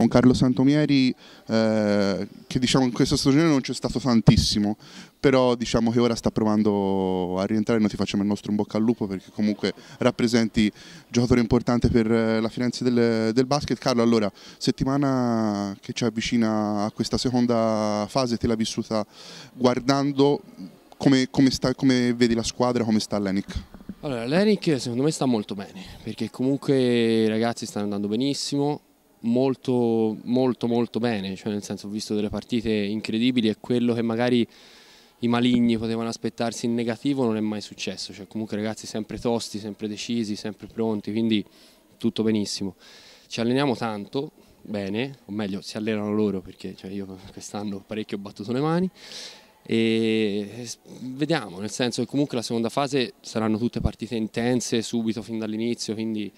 con Carlo Santomieri eh, che diciamo in questa stagione non c'è stato tantissimo, però diciamo che ora sta provando a rientrare, noi ti facciamo il nostro in bocca al lupo perché comunque rappresenti giocatore importante per eh, la Firenze del, del basket. Carlo, allora, settimana che ci avvicina a questa seconda fase te l'ha vissuta guardando come, come, sta, come vedi la squadra, come sta l'Enic? Allora, l'Enic secondo me sta molto bene, perché comunque i ragazzi stanno andando benissimo, molto molto molto bene, cioè nel senso ho visto delle partite incredibili e quello che magari i maligni potevano aspettarsi in negativo non è mai successo, cioè comunque ragazzi sempre tosti, sempre decisi, sempre pronti, quindi tutto benissimo. Ci alleniamo tanto, bene, o meglio si allenano loro perché cioè, io quest'anno parecchio ho battuto le mani e vediamo, nel senso che comunque la seconda fase saranno tutte partite intense subito fin dall'inizio, quindi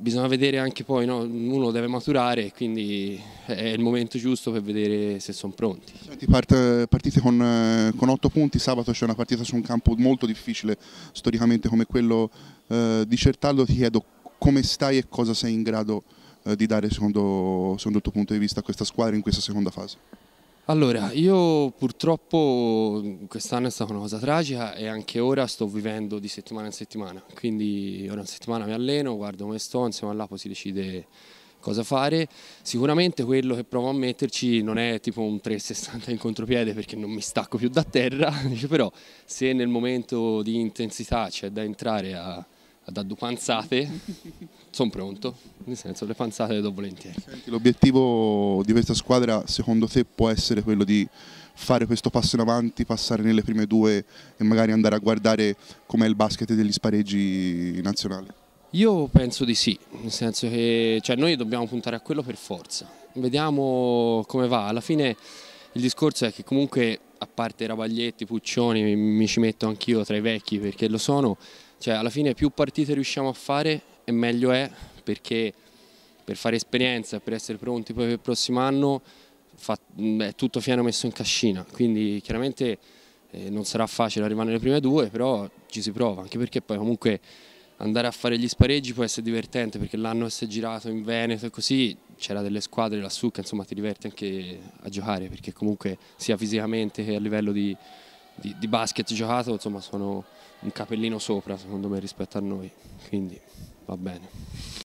bisogna vedere anche poi, no? uno deve maturare, quindi è il momento giusto per vedere se sono pronti. Senti, part, partite con, eh, con 8 punti, sabato c'è una partita su un campo molto difficile storicamente come quello eh, di Certaldo, ti chiedo come stai e cosa sei in grado eh, di dare secondo, secondo il tuo punto di vista a questa squadra in questa seconda fase? Allora, io purtroppo mm, quest'anno è stata una cosa tragica e anche ora sto vivendo di settimana in settimana, quindi ora in settimana mi alleno, guardo come sto, insieme all'Apo si decide cosa fare. Sicuramente quello che provo a metterci non è tipo un 360 in contropiede perché non mi stacco più da terra, però se nel momento di intensità c'è da entrare a ha due panzate, sono pronto, nel senso le panzate le do volentieri. L'obiettivo di questa squadra secondo te può essere quello di fare questo passo in avanti, passare nelle prime due e magari andare a guardare com'è il basket degli spareggi nazionali? Io penso di sì, nel senso che cioè, noi dobbiamo puntare a quello per forza, vediamo come va, alla fine il discorso è che comunque a parte Rabaglietti, Puccioni, mi ci metto anch'io tra i vecchi perché lo sono, cioè, alla fine più partite riusciamo a fare e meglio è perché per fare esperienza, e per essere pronti poi per il prossimo anno è tutto pieno messo in cascina, quindi chiaramente eh, non sarà facile arrivare nelle prime due, però ci si prova, anche perché poi comunque andare a fare gli spareggi può essere divertente perché l'anno che si è girato in Veneto e così c'era delle squadre lassù che insomma ti diverti anche a giocare perché comunque sia fisicamente che a livello di, di, di basket giocato, insomma sono un capellino sopra secondo me rispetto a noi, quindi va bene.